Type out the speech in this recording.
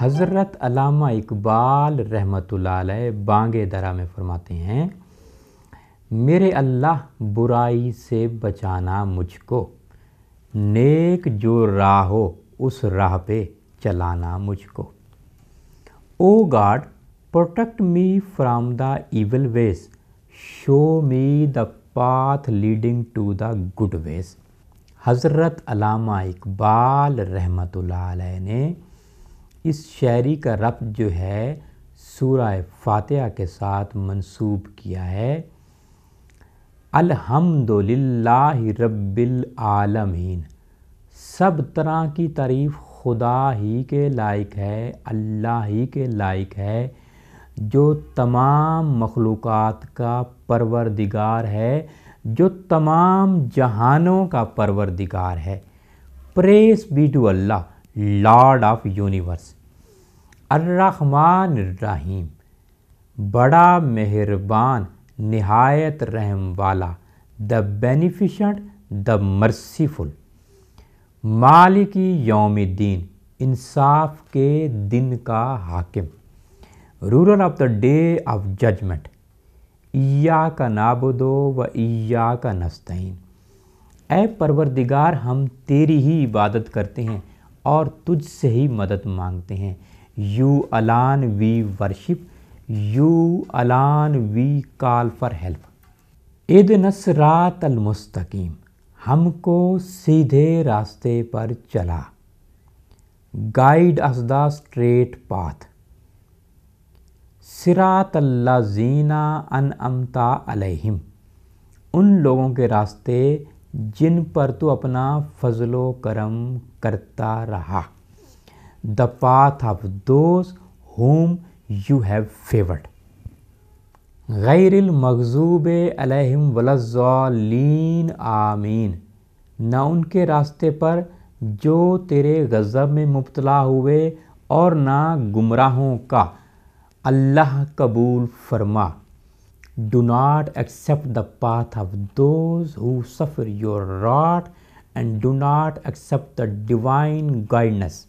حضرت علامہ اقبال اللہ علیہ بانگ درا میں فرماتے ہیں میرے اللہ برائی سے بچانا مجھ کو نیک جو راہ ہو اس راہ پہ چلانا مجھ کو oh god protect me from the evil ways show me the path leading to the good ways حضرت علامہ اقبال رحمۃ اللہ علیہ نے اس شاعری کا ربط جو ہے سورہ فاتحہ کے ساتھ منصوب کیا ہے الحمد للہ رب العالمین سب طرح کی تعریف خدا ہی کے لائق ہے اللہ ہی کے لائق ہے جو تمام مخلوقات کا پروردگار ہے جو تمام جہانوں کا پروردگار ہے praise be to Allah lord of universe الرحمن الرحیم بڑا مہربان نہایت رحم والا دا بینیفیشنٹ دا مرسیفل مالک یوم الدین انصاف کے دن کا حاکم ruler of the day of judgement ایا کا نابدو و ایا کا نستعین اے پروردگار ہم تیری ہی عبادت کرتے ہیں اور تجھ سے ہی مدد مانگتے ہیں یو الان وی ورشپ یو الان وی کال فار ہیلپ عد نثرات المستقیم ہم کو سیدھے راستے پر چلا گائیڈ دا اسٹریٹ پاتھ سرات اللہ زینہ ان امتا علیہم ان لوگوں کے راستے جن پر تو اپنا فضل و کرم کرتا رہا the path of those whom you have favoured غیر المغوب علیہم و آمین نہ ان کے راستے پر جو تیرے غضب میں مبتلا ہوئے اور نہ گمراہوں کا اللہ قبول فرما do not accept the path of those who suffer your wrath and do not accept the divine guidance